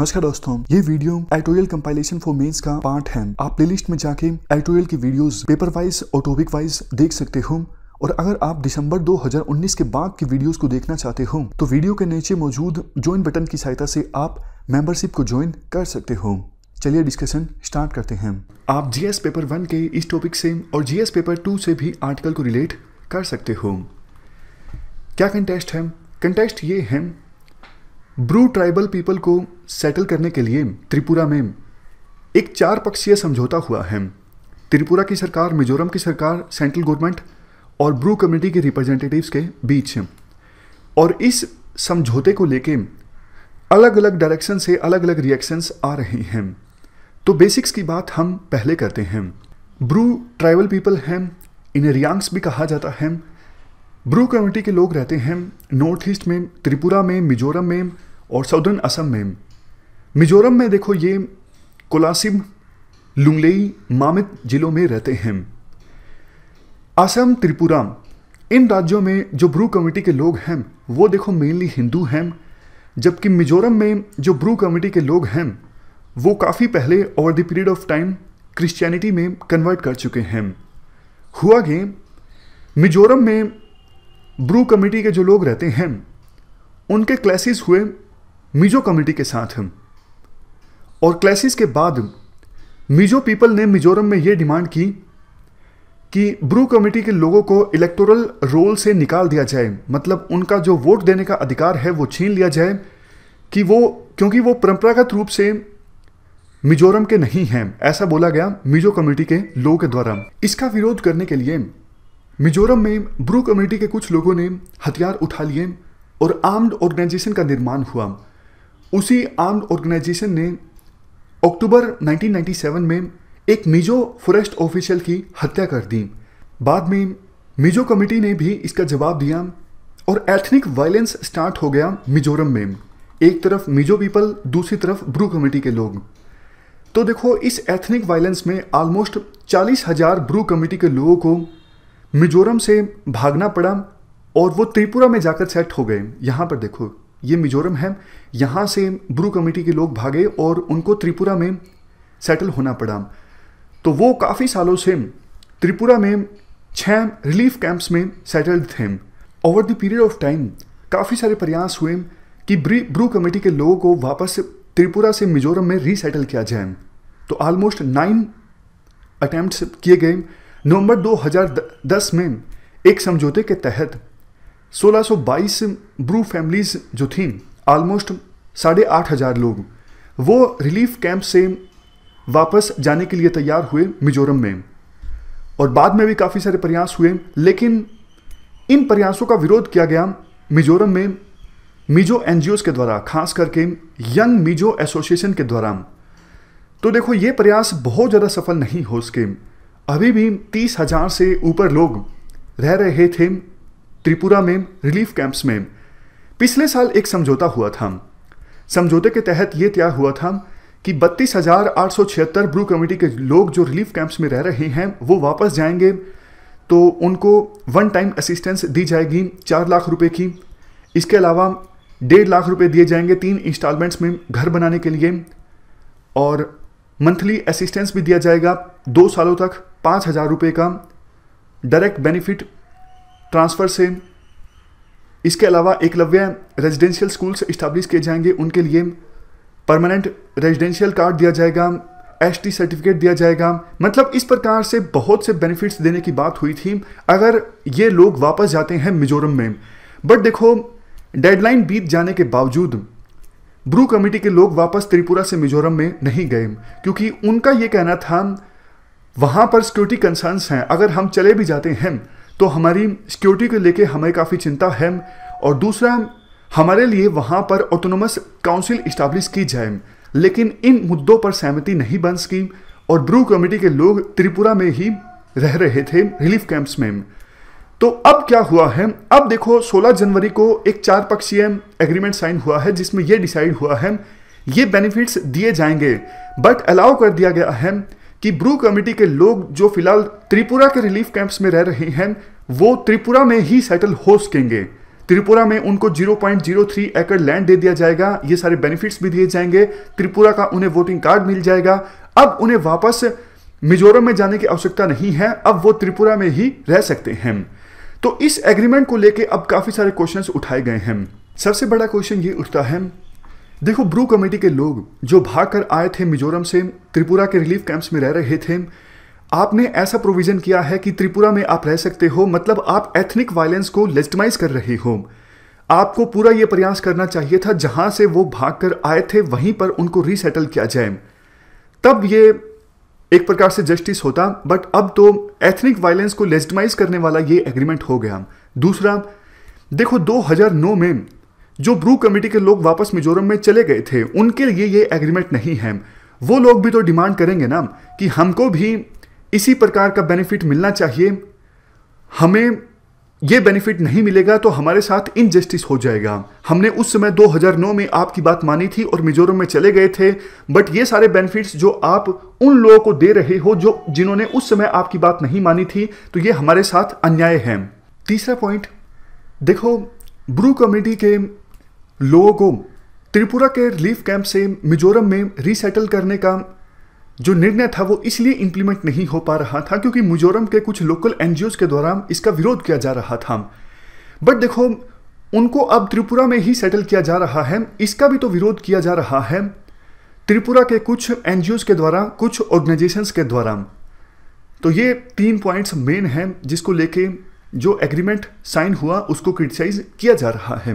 नमस्कार दोस्तों ये video editorial compilation for mains का पार्ट है आप प्लेलिस्ट में जाके एटोरियल की वीडियोस पेपर वाइज और टॉपिक वाइज देख सकते हो और अगर आप दिसंबर 2019 के बाद की वीडियोस को देखना चाहते हो तो वीडियो के नीचे मौजूद ज्वाइन बटन की सहायता से आप मेंबरशिप को ज्वाइन कर सकते हो चलिए डिस्कशन स्टार्ट करते हैं आप जीएस पेपर वन के इस टॉपिक से और जीएस पेपर टू से भी आर्टिकल को रिलेट कर सकते हो क्या कंटेस्ट है कंटेस्ट ये है ब्रू ट्राइबल पीपल को सेटल करने के लिए त्रिपुरा में एक चार पक्षीय समझौता हुआ है त्रिपुरा की सरकार मिजोरम की सरकार सेंट्रल गवर्नमेंट और ब्रू कम्युनिटी के रिप्रेजेंटेटिव्स के बीच और इस समझौते को लेके अलग अलग डायरेक्शन से अलग अलग रिएक्शंस आ रहे हैं तो बेसिक्स की बात हम पहले करते हैं ब्रू ट्राइबल पीपल हैं इन्हें रियांग्स भी कहा जाता है ब्रू कम्युनिटी के लोग रहते हैं नॉर्थ ईस्ट में त्रिपुरा में मिजोरम में और साउदर्न असम में मिजोरम में देखो ये कोलासिम लुंगलेई मामित जिलों में रहते हैं असम त्रिपुरा इन राज्यों में जो ब्रू कम्युनिटी के लोग हैं वो देखो मेनली हिंदू हैं जबकि मिजोरम में जो ब्रू कम्युनिटी के लोग हैं वो काफ़ी पहले over the period of time Christianity में कन्वर्ट कर चुके हैं हुआ कि मिजोरम में ब्रू कम्युनिटी के जो लोग रहते हैं उनके क्लासेस हुए मिजो कम्युनिटी के साथ हम और क्लासेस के बाद मिजो पीपल ने मिजोरम में यह डिमांड की कि ब्रू कमेटी के लोगों को इलेक्टोरल रोल से निकाल दिया जाए मतलब उनका जो वोट देने का अधिकार है वो छीन लिया जाए कि वो क्योंकि वो परंपरागत रूप से मिजोरम के नहीं हैं ऐसा बोला गया मिजो कमेटी के लोगों के द्वारा इसका विरोध करने के लिए मिजोरम में ब्रू कमेटी के कुछ लोगों ने हथियार उठा लिए और आर्म्ड ऑर्गेनाइजेशन का निर्माण हुआ उसी आर्म ऑर्गेनाइजेशन ने अक्टूबर 1997 में एक मिजो फॉरेस्ट ऑफिशियल की हत्या कर दी बाद में मिजो कमेटी ने भी इसका जवाब दिया और एथनिक वायलेंस स्टार्ट हो गया मिजोरम में एक तरफ मिजो पीपल दूसरी तरफ ब्रू कमेटी के लोग तो देखो इस एथनिक वायलेंस में ऑलमोस्ट चालीस हजार ब्रू कमेटी के लोगों को मिजोरम से भागना पड़ा और वो त्रिपुरा में जाकर सेट हो गए यहां पर देखो ये मिजोरम है यहाँ से ब्रू कमेटी के लोग भागे और उनको त्रिपुरा में सेटल होना पड़ा तो वो काफ़ी सालों से त्रिपुरा में छः रिलीफ कैंप्स में सेटल्ड थे over the period of time काफ़ी सारे प्रयास हुए कि ब्रू कमेटी के लोगों को वापस त्रिपुरा से मिजोरम में रीसेटल किया जाए तो ऑलमोस्ट नाइन अटैम्प्ट किए गए नवंबर 2010 में एक समझौते के तहत 1622 ब्रू फैमिलीज जो थी ऑलमोस्ट साढ़े आठ हज़ार लोग वो रिलीफ कैंप से वापस जाने के लिए तैयार हुए मिजोरम में और बाद में भी काफ़ी सारे प्रयास हुए लेकिन इन प्रयासों का विरोध किया गया मिजोरम में मिजो एन के द्वारा खास करके यंग मिजो एसोसिएशन के द्वारा तो देखो ये प्रयास बहुत ज़्यादा सफल नहीं हो सके अभी भी तीस हज़ार से ऊपर लोग रह रहे थे त्रिपुरा में रिलीफ कैंप्स में पिछले साल एक समझौता हुआ था समझौते के तहत यह तय हुआ था कि बत्तीस हजार आठ सौ छिहत्तर ब्रू कमेटी के लोग जो रिलीफ कैंप्स में रह रहे हैं वो वापस जाएंगे तो उनको वन टाइम असिस्टेंस दी जाएगी चार लाख रुपए की इसके अलावा डेढ़ लाख रुपए दिए जाएंगे तीन इंस्टॉलमेंट्स में घर बनाने के लिए और मंथली असिस्टेंस भी दिया जाएगा दो सालों तक पाँच हज़ार रुपये का डायरेक्ट बेनिफिट ट्रांसफ़र से इसके अलावा एकलव्य रेजिडेंशियल स्कूल्स इस्टाब्लिश किए जाएंगे उनके लिए परमानेंट रेजिडेंशियल कार्ड दिया जाएगा एस टी सर्टिफिकेट दिया जाएगा मतलब इस प्रकार से बहुत से बेनिफिट्स देने की बात हुई थी अगर ये लोग वापस जाते हैं मिजोरम में बट देखो डेडलाइन बीत जाने के बावजूद ब्रू कमेटी के लोग वापस त्रिपुरा से मिजोरम में नहीं गए क्योंकि उनका ये कहना था वहाँ पर सिक्योरिटी कंसर्न्स हैं अगर हम चले भी जाते हैं तो हमारी सिक्योरिटी को लेके हमें काफ़ी चिंता है और दूसरा हमारे लिए वहाँ पर ऑटोनोमस काउंसिल इस्टाब्लिश की जाए लेकिन इन मुद्दों पर सहमति नहीं बन सकी और ब्रू कमेटी के लोग त्रिपुरा में ही रह रहे थे रिलीफ कैंप्स में तो अब क्या हुआ है अब देखो 16 जनवरी को एक चार पक्षीय एग्रीमेंट साइन हुआ है जिसमें यह डिसाइड हुआ है ये बेनिफिट्स दिए जाएंगे बट अलाउ कर दिया गया है कि ब्रू कमेटी के लोग जो फिलहाल त्रिपुरा के रिलीफ कैंप्स में रह रहे हैं वो त्रिपुरा में ही सेटल हो सकेंगे त्रिपुरा में उनको 0.03 एकड़ लैंड दे दिया जाएगा ये सारे बेनिफिट्स भी दिए जाएंगे त्रिपुरा का उन्हें वोटिंग कार्ड मिल जाएगा अब उन्हें वापस मिजोरम में जाने की आवश्यकता नहीं है अब वो त्रिपुरा में ही रह सकते हैं तो इस एग्रीमेंट को लेकर अब काफी सारे क्वेश्चन उठाए गए हैं सबसे बड़ा क्वेश्चन ये उठता है देखो ब्रू कमेटी के लोग जो भाग कर आए थे मिजोरम से त्रिपुरा के रिलीफ कैंप्स में रह रहे थे आपने ऐसा प्रोविज़न किया है कि त्रिपुरा में आप रह सकते हो मतलब आप एथनिक वायलेंस को लेजिटमाइज कर रहे हो आपको पूरा यह प्रयास करना चाहिए था जहां से वो भाग कर आए थे वहीं पर उनको रिसेटल किया जाए तब ये एक प्रकार से जस्टिस होता बट अब तो एथनिक वायलेंस को लेजिटमाइज करने वाला ये एग्रीमेंट हो गया दूसरा देखो 2009 में जो ब्रू कमेटी के लोग वापस मिजोरम में चले गए थे उनके लिए ये एग्रीमेंट नहीं है वो लोग भी तो डिमांड करेंगे ना कि हमको भी इसी प्रकार का बेनिफिट मिलना चाहिए हमें ये बेनिफिट नहीं मिलेगा तो हमारे साथ इनजस्टिस हो जाएगा हमने उस समय 2009 में आपकी बात मानी थी और मिजोरम में चले गए थे बट ये सारे बेनिफिट्स जो आप उन लोगों को दे रहे हो जो जिन्होंने उस समय आपकी बात नहीं मानी थी तो ये हमारे साथ अन्याय है तीसरा पॉइंट देखो ब्रू कमेटी के लोगों को त्रिपुरा के रिलीफ कैंप से मिजोरम में रीसेटल करने का जो निर्णय था वो इसलिए इम्प्लीमेंट नहीं हो पा रहा था क्योंकि मिजोरम के कुछ लोकल एन के द्वारा इसका विरोध किया जा रहा था बट देखो उनको अब त्रिपुरा में ही सेटल किया जा रहा है इसका भी तो विरोध किया जा रहा है त्रिपुरा के कुछ एन के द्वारा कुछ ऑर्गेनाइजेशन के द्वारा तो ये तीन पॉइंट्स मेन हैं जिसको लेके जो एग्रीमेंट साइन हुआ उसको क्रिटिसाइज किया जा रहा है